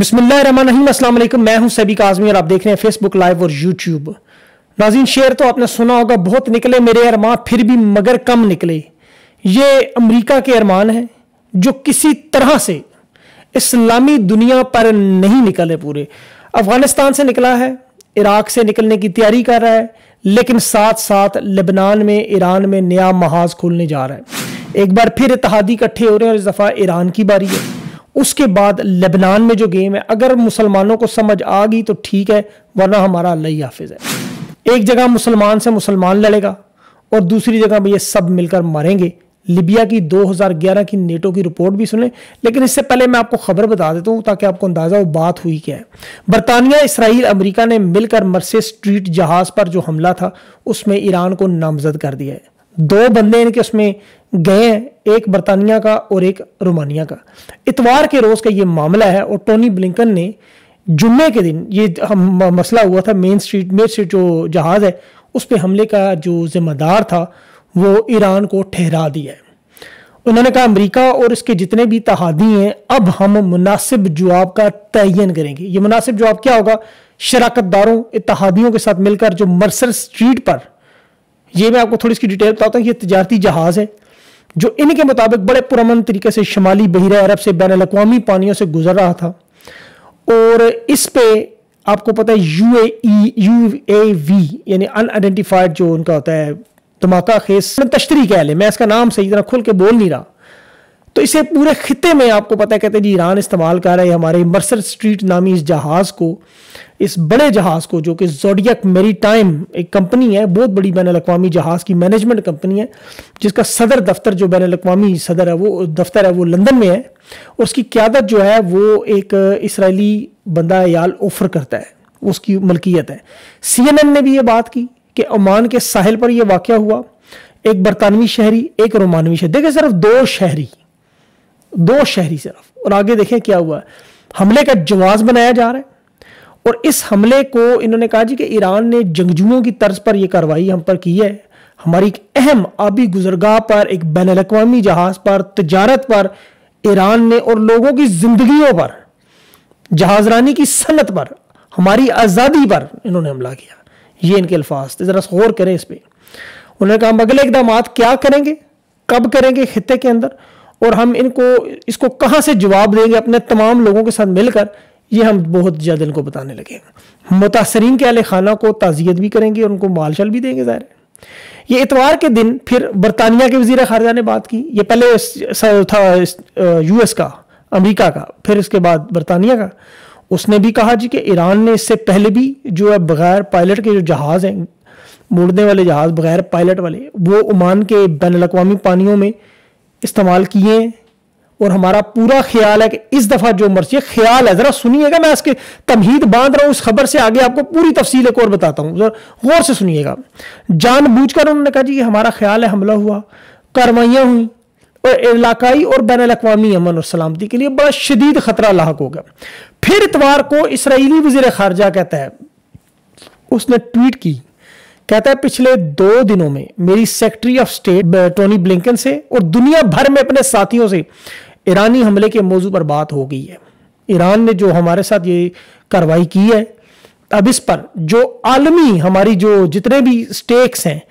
बसमिलकुम मैं हूं सभी काजमी और आप देख रहे हैं फेसबुक लाइव और यूट्यूब नाजीन शेयर तो आपने सुना होगा बहुत निकले मेरे अरमान फिर भी मगर कम निकले ये अमेरिका के अरमान हैं जो किसी तरह से इस्लामी दुनिया पर नहीं निकले पूरे अफगानिस्तान से निकला है इराक से निकलने की तैयारी कर रहा है लेकिन साथ साथ लेबनान में ईरान में नया महाज खोलने जा रहा है एक बार फिर इतिहादी इकट्ठे हो रहे हैं और इस दफ़ा ईरान की बारी है उसके बाद लेबनान में जो गेम है अगर मुसलमानों को समझ आ गई तो ठीक है वरना हमारा अल्लाह ही हाफिज है एक जगह मुसलमान से मुसलमान लड़ेगा और दूसरी जगह ये सब मिलकर मरेंगे लिबिया की 2011 की नेटो की रिपोर्ट भी सुने लेकिन इससे पहले मैं आपको खबर बता देता हूँ ताकि आपको अंदाजा हो बात हुई क्या है बरतानिया इसराइल अमेरिका ने मिलकर मरसे स्ट्रीट जहाज पर जो हमला था उसमें ईरान को नामजद कर दिया है दो बंदे इनके उसमें गए हैं एक बरतानिया का और एक रोमानिया का इतवार के रोज़ का ये मामला है और टोनी ब्लिंकन ने जुम्मे के दिन ये हम मसला हुआ था मेन स्ट्रीट मेन स्ट्रीट जो जहाज़ है उस पर हमले का जो जिम्मेदार था वो ईरान को ठहरा दिया है उन्होंने कहा अमेरिका और इसके जितने भी तहादी हैं अब हम मुनासिब जवाब का तयन करेंगे ये मुनासिब जवाब क्या होगा शराकत दारों इतहादियों के साथ मिलकर जो मर्सर स्ट्रीट पर ये मैं आपको थोड़ी इसकी डिटेल बताता हूँ ये तजारती जहाज़ है जो इनके मुताबिक बड़े पुरमन तरीके से शुमाली बहिर अरब से बैन अवी पानियों से गुजर रहा था और इस पे आपको पता है U A U A V यानी अनआइडेंटिफाइड जो उनका होता है धमाका खेस तश्तरी कह लें मैं इसका नाम सही तरह खुल के बोल नहीं रहा तो इसे पूरे खिते में आपको पता है कहते हैं जी ईरान इस्तेमाल कर रहे हमारे मर्सर स्ट्रीट नामी इस जहाज़ को इस बड़े जहाज़ को जो कि जोडियक मेरी टाइम एक कंपनी है बहुत बड़ी बैन अवी जहाज़ की मैनेजमेंट कंपनी है जिसका सदर दफ्तर जो बैन अवी सदर है वो दफ्तर है वो लंदन में है और उसकी क्यादत जो है वो एक इसराइली बंदा याल ऑफर करता है उसकी मलकियत है सीएनएन ने भी ये बात की कि ओमान के साहिल पर यह वाक़ हुआ एक बरतानवी शहरी एक रोमानवी शहरी देखे सिर्फ दो शहरी दो शहरी सिर्फ और आगे देखें क्या हुआ है हमले का जवाब बनाया जा रहा है और इस हमले को इन्होंने कहा जी कि ईरान ने जंगजुओं की तर्ज पर यह कार्रवाई हम पर की है हमारी एक अहम आबी गुजरगाह पर एक बैन अवी जहाज पर तजारत पर ईरान ने और लोगों की जिंदगियों पर जहाजरानी की सनत पर हमारी आज़ादी पर इन्होंने हमला किया ये इनके अल्फाज थे ज़रा गौर करें इस पर उन्होंने कहा अगले इकदाम क्या करेंगे कब करेंगे खत्े के अंदर और हम इनको इसको कहाँ से जवाब देंगे अपने तमाम लोगों के साथ मिलकर ये हम बहुत ज़्यादा इनको बताने लगे मुतासरीन के अहल खाना को ताज़ियत भी करेंगे और उनको मालशल भी देंगे ज़ाहिर ये इतवार के दिन फिर बरतानिया के वजीर खारजा ने बात की ये पहले था यू एस का अमरीका का फिर इसके बाद बरतानिया का उसने भी कहा जी कि ईरान ने इससे पहले भी जो है बगैर पायलट के जो जहाज़ हैं मुड़ने वाले जहाज़ बगैर पायलट वाले वो ओमान के बैन अवी पानियों में इस्तेमाल किए और हमारा पूरा ख्याल है कि इस दफ़ा जो मर्जी है ख्याल है ज़रा सुनिएगा मैं इसके तमहीद बांध रहा हूं उस खबर से आगे आपको पूरी तफसील एक और बताता हूँ गौर से सुनिएगा जानबूझ कर उन्होंने कहा जी हमारा ख्याल है हमला हुआ कार्रवाइयां हुई और इलाकाई और बैन अवी अमन और सलामती के लिए बड़ा शदीद खतरा लाक होगा फिर इतवार को इसराइली वजीर खारजा कहता है उसने ट्वीट की कहता है पिछले दो दिनों में मेरी secretary of state Tony Blinken से और दुनिया भर में अपने साथियों से ईरानी हमले के मौजू पर बात हो गई है ईरान ने जो हमारे साथ ये कार्रवाई की है अब इस पर जो आलमी हमारी जो जितने भी स्टेक्स हैं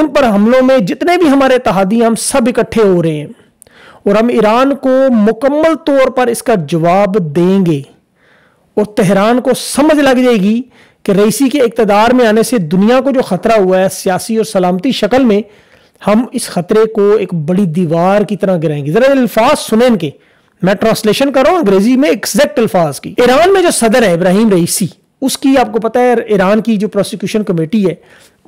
उन पर हमलों में जितने भी हमारे तहादी हम सब इकट्ठे हो रहे हैं और हम ईरान को मुकम्मल तौर पर इसका जवाब देंगे और तेहरान को समझ लग जाएगी कि रईसी के इकतदार में आने से दुनिया को जो खतरा हुआ है सियासी और सलामती शक्ल में हम इस खतरे को एक बड़ी दीवार की तरह गिराएंगे जरा अल्फाज सुने के मैं ट्रांसलेशन कर रहा हूँ अंग्रेजी में एग्जैक्ट अल्फाज की ईरान में जो सदर है इब्राहिम रईसी उसकी आपको पता है ईरान की जो प्रोसिक्यूशन कमेटी है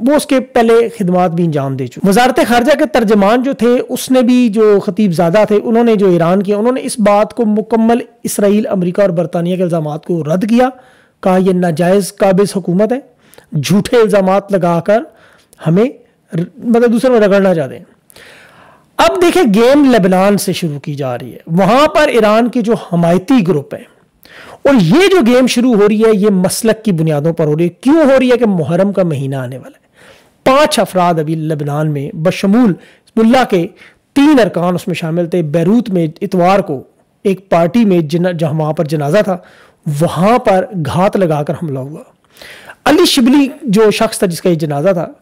वो उसके पहले खिदमत भी अंजाम दे चुके वजारत खारजा के तर्जमान जो थे उसने भी जो खतीब ज़्यादा थे उन्होंने जो ईरान किया उन्होंने इस बात को मुकम्मल इसराइल अमरीका और बरतानिया के इल्ज़ाम को रद्द किया का ये नाजायज़ काबिज हुकूमत है झूठे इल्ज़ाम लगाकर हमें मतलब दूसरे में रगड़ना चाहते हैं अब देखे गेम लेबनान से शुरू की जा रही है वहां पर ईरान की जो हमायती ग्रुप है और ये जो गेम शुरू हो रही है ये मसलक की बुनियादों पर हो रही है क्यों हो रही है कि मुहर्रम का महीना आने वाला है पांच अफराद अभी लेबनान में बशमूल बुल्ला के तीन अरकान उसमें शामिल थे बैरूत में इतवार को एक पार्टी में जिन जहाँ पर जनाजा था वहाँ पर घात लगाकर हमला हुआ अली शिबली जो शख्स था जिसका ये जनाजा था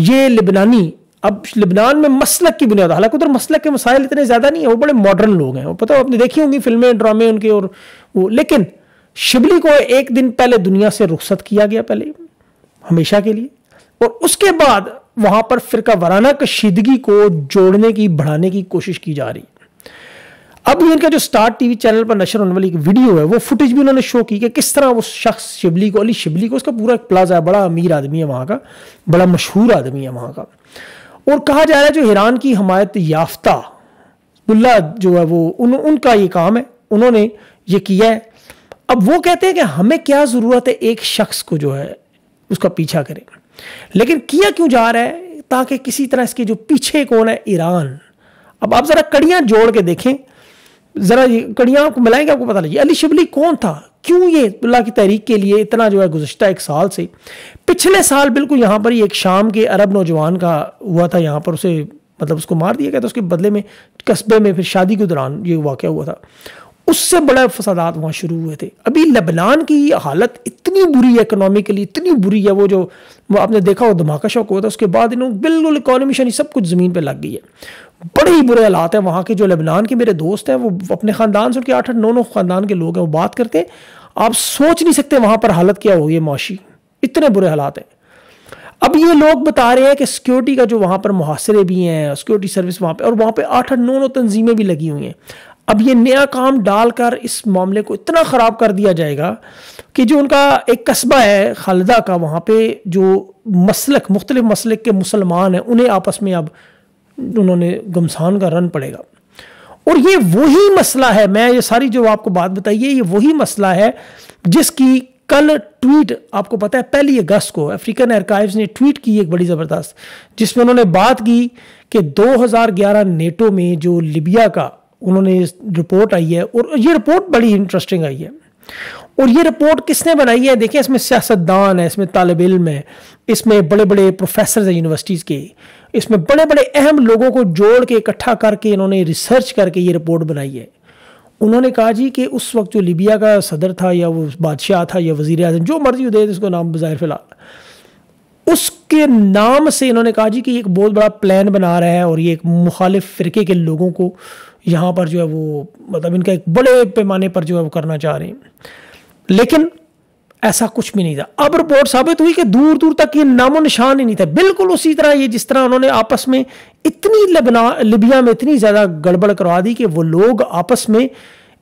ये लिबनानी अब लिबनान में मसलक की बुनियाद हालांकि उधर मसलक के मसाइल इतने ज़्यादा नहीं है वो बड़े मॉडर्न लोग हैं पता आपने देखी होंगी फिल्में ड्रामे उनके और वो लेकिन शिबली को एक दिन पहले दुनिया से रुख्सत किया गया पहले हमेशा के लिए और उसके बाद वहां पर फिर वराना कशीदगी को जोड़ने की बढ़ाने की कोशिश की जा रही अब इनका जो स्टार टीवी चैनल पर नशर होने वाली एक वीडियो है वो फुटेज भी उन्होंने शो की कि किस तरह वो शख्स शिबली को अली शिबली को उसका पूरा एक प्लाजा है बड़ा अमीर आदमी है वहाँ का बड़ा मशहूर आदमी है वहाँ का और कहा जा रहा है जो ईरान की हमायत याफ्ता बुल्ला जो है वो उन, उनका ये काम है उन्होंने ये किया है अब वो कहते हैं कि हमें क्या ज़रूरत है एक शख्स को जो है उसका पीछा करें लेकिन किया क्यों जा रहा है ताकि किसी तरह इसके जो पीछे कौन है ईरान अब आप ज़रा कड़ियाँ जोड़ के देखें ज़रा ये कड़ियाँ आपको मिलाएंगे आपको पता लगी अली शिबली कौन था क्यों ये अल्लाह की तहरीक के लिए इतना जो है गुजशत एक साल से पिछले साल बिल्कुल यहाँ पर ही एक शाम के अरब नौजवान का हुआ था यहाँ पर उसे मतलब उसको मार दिया गया था उसके बदले में कस्बे में फिर शादी के दौरान ये वाक़ हुआ था उससे बड़ा फसादात वहाँ शुरू हुए थे अभी लेबनान की हालत इतनी बुरी है इकनॉमिकली इतनी बुरी है वो जो वो आपने देखा वो धमाका शौक हुआ था उसके बाद इन्होंने बिल्कुल इकोनॉमी शनि सब कुछ ज़मीन पर लग गई है बड़े ही बुरे हालात हैं वहाँ के जो लेबनान के मेरे दोस्त हैं वो अपने ख़ानदान से उनके आठ आठ नौ नौ ख़ानदान के लोग हैं वो बात करते हैं आप सोच नहीं सकते वहाँ पर हालत क्या है माशी इतने बुरे हालात हैं अब ये लोग बता रहे हैं कि सिक्योरिटी का जो वहाँ पर मुहासरे भी हैं सिक्योरिटी सर्विस वहाँ पर और वहाँ पर आठ आठ नौ नौ तंजीमें भी लगी हुई हैं अब ये नया काम डालकर इस मामले को इतना ख़राब कर दिया जाएगा कि जो उनका एक कस्बा है खालदा का वहाँ पे जो मसलक मुख्तलिफ मसलक के मुसलमान हैं उन्हें आपस में अब उन्होंने गमसान का रन पड़ेगा और ये वही मसला है मैं ये सारी जो आपको बात बताइए ये वही मसला है जिसकी कल ट्वीट आपको पता है पहली अगस्त को अफ्रीकन एयरकाइव ने ट्वीट की एक बड़ी ज़बरदस्त जिसमें उन्होंने बात की कि 2011 नेटो में जो लिबिया का उन्होंने रिपोर्ट आई है और ये रिपोर्ट बड़ी इंटरेस्टिंग आई है और ये रिपोर्ट किसने बनाई है देखिए इसमें सियासतदान है इसमें तालब इम है इसमें बड़े बड़े प्रोफेसर हैं यूनिवर्सिटीज़ के इसमें बड़े बड़े अहम लोगों को जोड़ के इकट्ठा करके इन्होंने रिसर्च करके ये रिपोर्ट बनाई है उन्होंने कहा जी कि उस वक्त जो लीबिया का सदर था या वो बादशाह था या वजीर अजम जो मर्जी उदय उसको नाम बज़ाहिर फ़िलहाल उसके नाम से इन्होंने कहा जी कि एक बहुत बड़ा प्लान बना रहा है और ये एक मुखालिफ फ़िरके के लोगों को यहाँ पर जो है वो मतलब इनका एक बड़े पैमाने पर जो है वो करना चाह रहे हैं लेकिन ऐसा कुछ भी नहीं था अब रिपोर्ट साबित हुई कि दूर दूर तक ये नामो निशान ही नहीं था बिल्कुल उसी तरह ये जिस तरह उन्होंने आपस में इतनी लिबना लिबिया में इतनी ज़्यादा गड़बड़ करवा दी कि वो लोग आपस में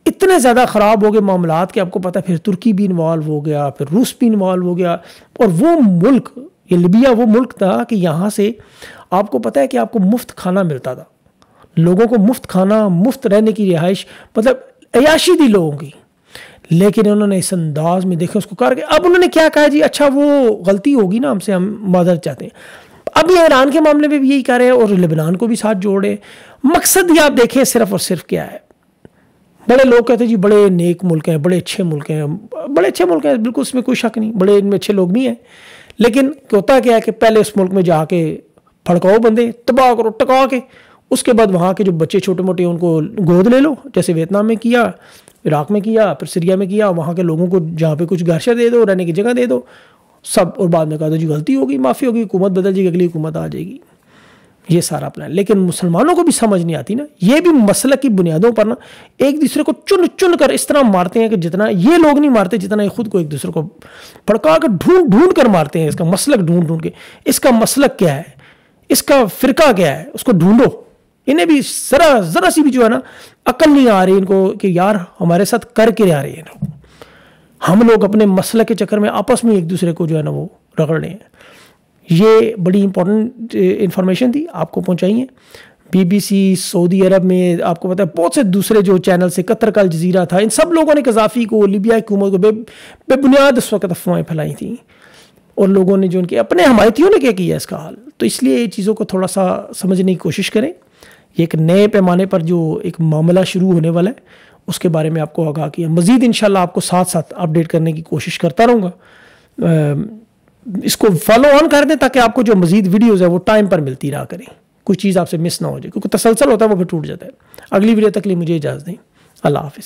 इतने ज़्यादा ख़राब हो गए मामला के आपको पता है फिर तुर्की भी इन्वॉल्व हो गया फिर रूस भी इन्वॉल्व हो गया और वो मुल्क ये लिबिया वो मुल्क था कि यहाँ से आपको पता है कि आपको मुफ्त खाना मिलता था लोगों को मुफ्त खाना मुफ्त रहने की रिहाइश मतलब अयाशी दी लोगों की लेकिन उन्होंने इस अंदाज में देखे उसको करके अब उन्होंने क्या कहा जी अच्छा वो गलती होगी ना हमसे हम मदद चाहते हैं अब ये ईरान के मामले में भी यही कह रहे हैं और लेबनान को भी साथ जोड़े मकसद ये आप देखें सिर्फ और सिर्फ क्या है बड़े लोग कहते हैं जी बड़े नेक मुल्क हैं बड़े अच्छे मुल्क हैं बड़े अच्छे मुल्क हैं बिल्कुल उसमें कोई शक नहीं बड़े इनमें अच्छे लोग भी हैं लेकिन होता क्या है कि पहले उस मुल्क में जाके फड़काओ बंदे तबाह करो टकाओ के उसके बाद वहाँ के जो बच्चे छोटे मोटे उनको गोद ले लो जैसे वियतनाम में किया इराक में किया फिर सीरिया में किया वहाँ के लोगों को जहाँ पे कुछ गारशा दे दो रहने की जगह दे दो सब और बाद में कहा दो जी गलती होगी माफ़ी होगी हुकूमत बदल जाएगी अगली हुकूमत आ जाएगी ये सारा प्लान लेकिन मुसलमानों को भी समझ नहीं आती ना ये भी मसल की बुनियादों पर ना एक दूसरे को चुन चुन कर इस तरह मारते हैं कि जितना ये लोग नहीं मारते जितना ये खुद को एक दूसरे को भड़का कर ढूंढ ढूंढ कर मारते हैं इसका मसलक ढूंढ ढूंढ के इसका मसलक क्या है इसका फ़िरका क्या है उसको ढूंढो इन्हें भी जरा जरा सी भी जो है ना अकल नहीं आ रही इनको कि यार हमारे साथ करके आ रही है ना हम लोग अपने मसल के चक्कर में आपस में एक दूसरे को जो है ना वो रगड़ रहे हैं ये बड़ी इंपॉर्टेंट इंफॉर्मेशन थी आपको पहुँचाइए बीबीसी सऊदी अरब में आपको पता है बहुत से दूसरे जो चैनल से कतर का जजीरा था इन सब लोगों ने कजाफी को लिबिया की हुकूमत को बे बेबुनियाद उस वक्त अफवाहें फैलाई थी और लोगों ने जो उनके अपने हमायतियों ने क्या किया इसका हाल तो इसलिए ये चीज़ों को थोड़ा सा समझने की कोशिश करें एक नए पैमाने पर जो एक मामला शुरू होने वाला है उसके बारे में आपको आगाह किया मज़ीद इन आपको साथ साथ अपडेट करने की कोशिश करता रहूँगा इसको फॉलो ऑन कर दें ताकि आपको जो मज़ीद वीडियोज़ है वो टाइम पर मिलती रहा करें कोई चीज़ आपसे मिस ना हो जाए क्योंकि तसलसल होता है वो फिर टूट जाता है अगली वीडियो तक लिए मुझे इजाज़ दें अल्लाह हाफ